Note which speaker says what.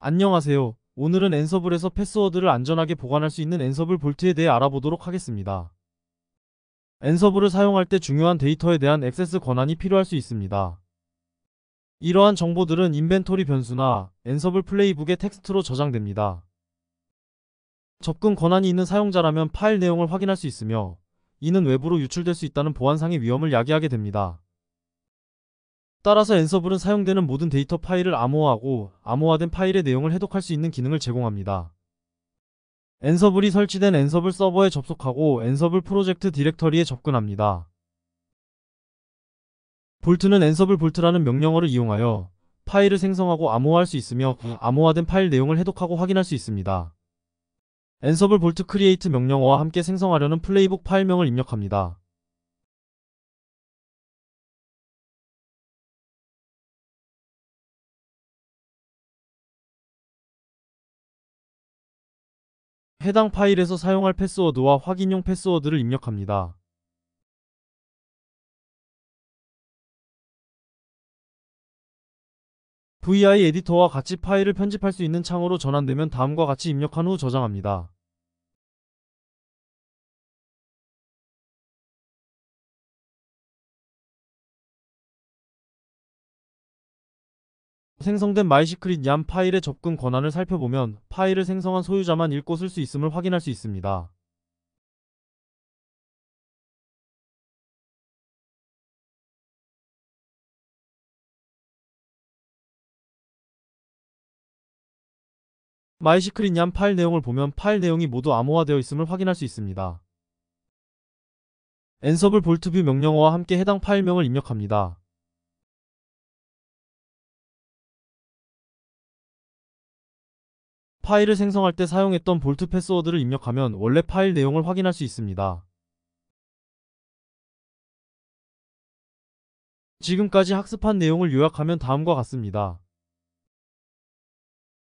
Speaker 1: 안녕하세요. 오늘은 엔서블에서 패스워드를 안전하게 보관할 수 있는 엔서블 볼트에 대해 알아보도록 하겠습니다. 엔서블을 사용할 때 중요한 데이터에 대한 액세스 권한이 필요할 수 있습니다. 이러한 정보들은 인벤토리 변수나 엔서블 플레이북의 텍스트로 저장됩니다. 접근 권한이 있는 사용자라면 파일 내용을 확인할 수 있으며 이는 외부로 유출될 수 있다는 보안상의 위험을 야기하게 됩니다. 따라서 엔서블은 사용되는 모든 데이터 파일을 암호화하고 암호화된 파일의 내용을 해독할 수 있는 기능을 제공합니다. 엔서블이 설치된 엔서블 서버에 접속하고 엔서블 프로젝트 디렉터리에 접근합니다. 볼트는 엔서블 볼트라는 명령어를 이용하여 파일을 생성하고 암호화할 수 있으며 암호화된 파일 내용을 해독하고 확인할 수 있습니다. 엔서블 볼트 크리에이트 명령어와 함께 생성하려는 플레이북 파일명을 입력합니다.
Speaker 2: 해당 파일에서
Speaker 3: 사용할 패스워드와 확인용 패스워드를 입력합니다. vi 에디터와 같이 파일을 편집할 수 있는 창으로 전환되면 다음과 같이 입력한 후 저장합니다.
Speaker 2: 생성된 마이시크릿
Speaker 4: 얌 파일의 접근 권한을 살펴보면 파일을 생성한 소유자만 읽고 쓸 수 있음을 확인할 수 있습니다.
Speaker 3: 마이시크릿 얌 파일 내용을 보면 파일 내용이 모두 암호화되어 있음을 확인할 수 있습니다. 엔서블 볼트뷰 명령어와 함께 해당 파일명을 입력합니다. 파일을 생성할 때 사용했던 볼트 패스워드를 입력하면
Speaker 4: 원래 파일 내용을 확인할 수 있습니다.
Speaker 3: 지금까지 학습한 내용을 요약하면 다음과 같습니다.